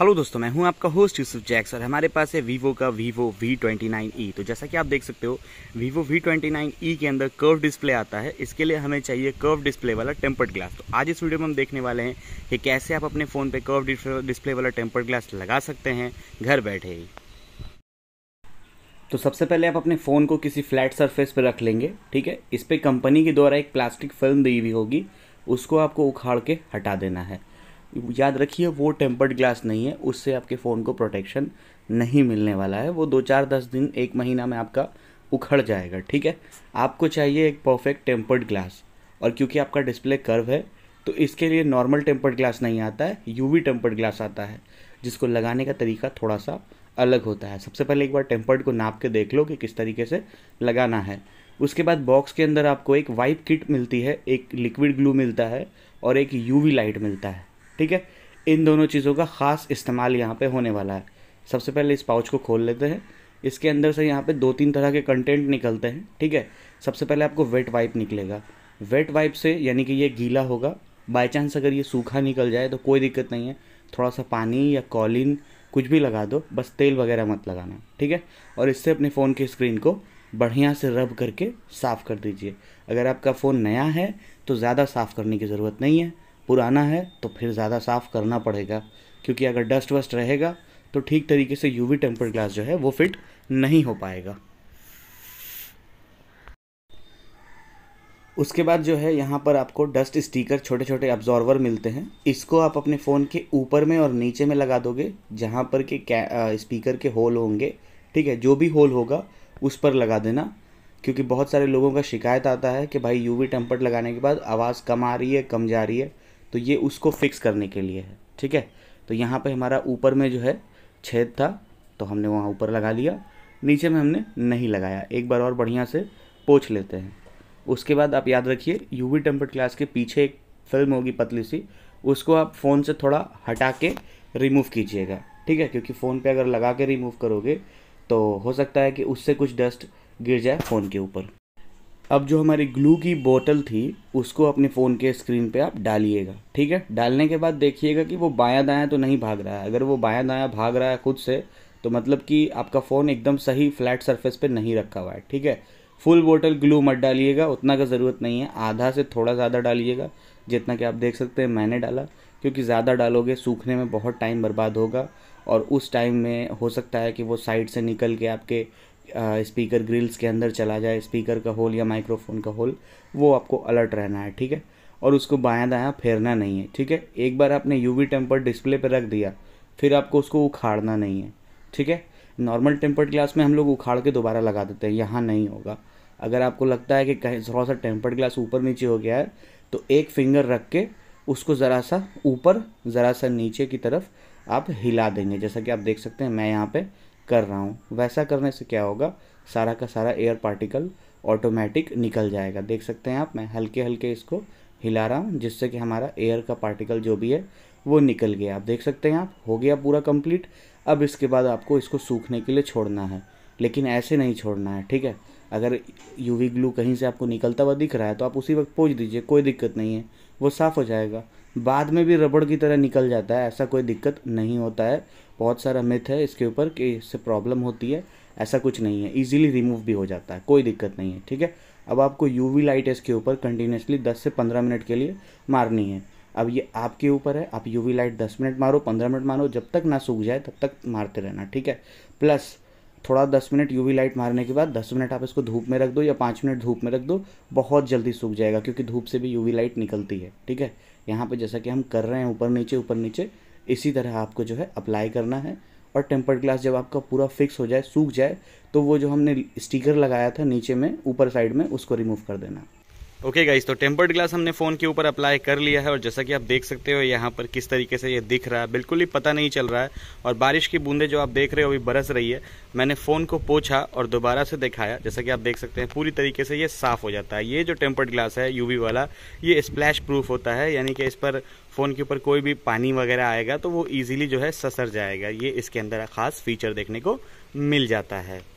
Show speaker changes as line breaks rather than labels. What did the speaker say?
hello दोस्तों मैं हूं आपका होस्ट यूसुफ जैक्स और हमारे पास है वीवो का Vivo V twenty nine E तो जैसा कि आप देख सकते हो Vivo V twenty nine E के अंदर कर्व डिस्प्ले आता है इसके लिए हमें चाहिए कर्व डिस्प्ले वाला टेम्पर्ड ग्लास तो आज इस वीडियो में हम देखने वाले हैं कि कैसे आप अपने फ़ोन पे कर्व डिस्प्ले वाला टेम्पर्ड ग्लास लगा सकते हैं घर बैठे ही तो सबसे पहले आप अपने फ़ोन को किसी फ्लैट सरफेस पर रख लेंगे ठीक है इस पर कंपनी के द्वारा एक प्लास्टिक फिल्म दी हुई होगी उसको आपको उखाड़ के हटा देना है याद रखिए वो टेम्पर्ड ग्लास नहीं है उससे आपके फ़ोन को प्रोटेक्शन नहीं मिलने वाला है वो दो चार दस दिन एक महीना में आपका उखड़ जाएगा ठीक है आपको चाहिए एक परफेक्ट टेम्पर्ड ग्लास और क्योंकि आपका डिस्प्ले कर्व है तो इसके लिए नॉर्मल टेम्पर्ड ग्लास नहीं आता है यूवी टेम्पर्ड ग्लास आता है जिसको लगाने का तरीका थोड़ा सा अलग होता है सबसे पहले एक बार टेम्पर्ड को नाप के देख लो कि किस तरीके से लगाना है उसके बाद बॉक्स के अंदर आपको एक वाइप किट मिलती है एक लिक्विड ग्लू मिलता है और एक यूवी लाइट मिलता है ठीक है इन दोनों चीज़ों का ख़ास इस्तेमाल यहाँ पे होने वाला है सबसे पहले इस पाउच को खोल लेते हैं इसके अंदर से यहाँ पे दो तीन तरह के कंटेंट निकलते हैं ठीक है सबसे पहले आपको वेट वाइप निकलेगा वेट वाइप से यानी कि ये गीला होगा बाई चांस अगर ये सूखा निकल जाए तो कोई दिक्कत नहीं है थोड़ा सा पानी या कॉलिन कुछ भी लगा दो बस तेल वगैरह मत लगाना ठीक है और इससे अपने फ़ोन की स्क्रीन को बढ़िया से रब करके साफ़ कर दीजिए अगर आपका फ़ोन नया है तो ज़्यादा साफ़ करने की ज़रूरत नहीं है पुराना है तो फिर ज़्यादा साफ़ करना पड़ेगा क्योंकि अगर डस्ट वस्ट रहेगा तो ठीक तरीके से यूवी टेम्पर ग्लास जो है वो फिट नहीं हो पाएगा उसके बाद जो है यहाँ पर आपको डस्ट स्टिकर छोटे छोटे अब्जॉर्वर मिलते हैं इसको आप अपने फ़ोन के ऊपर में और नीचे में लगा दोगे जहाँ पर के स्पीकर के होल होंगे ठीक है जो भी होल होगा उस पर लगा देना क्योंकि बहुत सारे लोगों का शिकायत आता है कि भाई यूवी टेम्पर्ड लगाने के बाद आवाज़ कम आ रही है कम जा रही है तो ये उसको फिक्स करने के लिए है ठीक है तो यहाँ पे हमारा ऊपर में जो है छेद था तो हमने वहाँ ऊपर लगा लिया नीचे में हमने नहीं लगाया एक बार और बढ़िया से पोछ लेते हैं उसके बाद आप याद रखिए वी टेम्पर्ड क्लास के पीछे एक फिल्म होगी पतली सी उसको आप फ़ोन से थोड़ा हटा के रिमूव कीजिएगा ठीक है क्योंकि फ़ोन पे अगर लगा के रिमूव करोगे तो हो सकता है कि उससे कुछ डस्ट गिर जाए फ़ोन के ऊपर अब जो हमारी ग्लू की बोतल थी उसको अपने फ़ोन के स्क्रीन पे आप डालिएगा ठीक है डालने के बाद देखिएगा कि वो बायां दायां तो नहीं भाग रहा है अगर वो बायां दायां भाग रहा है खुद से तो मतलब कि आपका फ़ोन एकदम सही फ्लैट सरफेस पे नहीं रखा हुआ है ठीक है फुल बोतल ग्लू मत डालिएगा उतना का ज़रूरत नहीं है आधा से थोड़ा ज़्यादा डालिएगा जितना कि आप देख सकते हैं मैंने डाला क्योंकि ज़्यादा डालोगे सूखने में बहुत टाइम बर्बाद होगा और उस टाइम में हो सकता है कि वो साइड से निकल के आपके स्पीकर ग्रिल्स के अंदर चला जाए स्पीकर का होल या माइक्रोफोन का होल वो आपको अलर्ट रहना है ठीक है और उसको बायां दायां फेरना नहीं है ठीक है एक बार आपने यू वी टेम्पर डिस्प्ले पर रख दिया फिर आपको उसको उखाड़ना नहीं है ठीक है नॉर्मल टेम्पर्ड ग्लास में हम लोग उखाड़ के दोबारा लगा देते हैं यहाँ नहीं होगा अगर आपको लगता है कि कहीं थोड़ा सा टेम्पर्ड ग्लास ऊपर नीचे हो गया है तो एक फिंगर रख के उसको ज़रा सा ऊपर ज़रा सा नीचे की तरफ आप हिला देंगे जैसा कि आप देख सकते हैं मैं यहाँ पे कर रहा हूँ वैसा करने से क्या होगा सारा का सारा एयर पार्टिकल ऑटोमेटिक निकल जाएगा देख सकते हैं आप मैं हल्के हल्के इसको हिला रहा हूँ जिससे कि हमारा एयर का पार्टिकल जो भी है वो निकल गया आप देख सकते हैं आप हो गया पूरा कंप्लीट अब इसके बाद आपको इसको सूखने के लिए छोड़ना है लेकिन ऐसे नहीं छोड़ना है ठीक है अगर यूवी ग्लू कहीं से आपको निकलता हुआ दिख रहा है तो आप उसी वक्त पोज दीजिए कोई दिक्कत नहीं है वो साफ़ हो जाएगा बाद में भी रबड़ की तरह निकल जाता है ऐसा कोई दिक्कत नहीं होता है बहुत सारा मिथ है इसके ऊपर कि इससे प्रॉब्लम होती है ऐसा कुछ नहीं है ईजिली रिमूव भी हो जाता है कोई दिक्कत नहीं है ठीक है अब आपको यू वी लाइट इसके ऊपर कंटिन्यूसली 10 से 15 मिनट के लिए मारनी है अब ये आपके ऊपर है आप यू वी लाइट 10 मिनट मारो 15 मिनट मारो जब तक ना सूख जाए तब तक मारते रहना ठीक है प्लस थोड़ा दस मिनट यूवी लाइट मारने के बाद दस मिनट आप इसको धूप में रख दो या पाँच मिनट धूप में रख दो बहुत जल्दी सूख जाएगा क्योंकि धूप से भी यूवी लाइट निकलती है ठीक है यहाँ पे जैसा कि हम कर रहे हैं ऊपर नीचे ऊपर नीचे इसी तरह आपको जो है अप्लाई करना है और टेम्पर्ड ग्लास जब आपका पूरा फिक्स हो जाए सूख जाए तो वो जो हमने स्टिकर लगाया था नीचे में ऊपर साइड में उसको रिमूव कर देना ओके okay तो टेम्पर्ड ग्लास हमने फ़ोन के ऊपर अप्लाई कर लिया है और जैसा कि आप देख सकते हो यहाँ पर किस तरीके से ये दिख रहा है बिल्कुल ही पता नहीं चल रहा है और बारिश की बूंदें जो आप देख रहे हो अभी बरस रही है मैंने फ़ोन को पोछा और दोबारा से दिखाया जैसा कि आप देख सकते हैं पूरी तरीके से ये साफ़ हो जाता है ये जो टेम्पर्ड ग्लास है यू वाला ये स्प्लैश प्रूफ होता है यानी कि इस पर फ़ोन के ऊपर कोई भी पानी वगैरह आएगा तो वो ईजिली जो है ससर जाएगा ये इसके अंदर खास फीचर देखने को मिल जाता है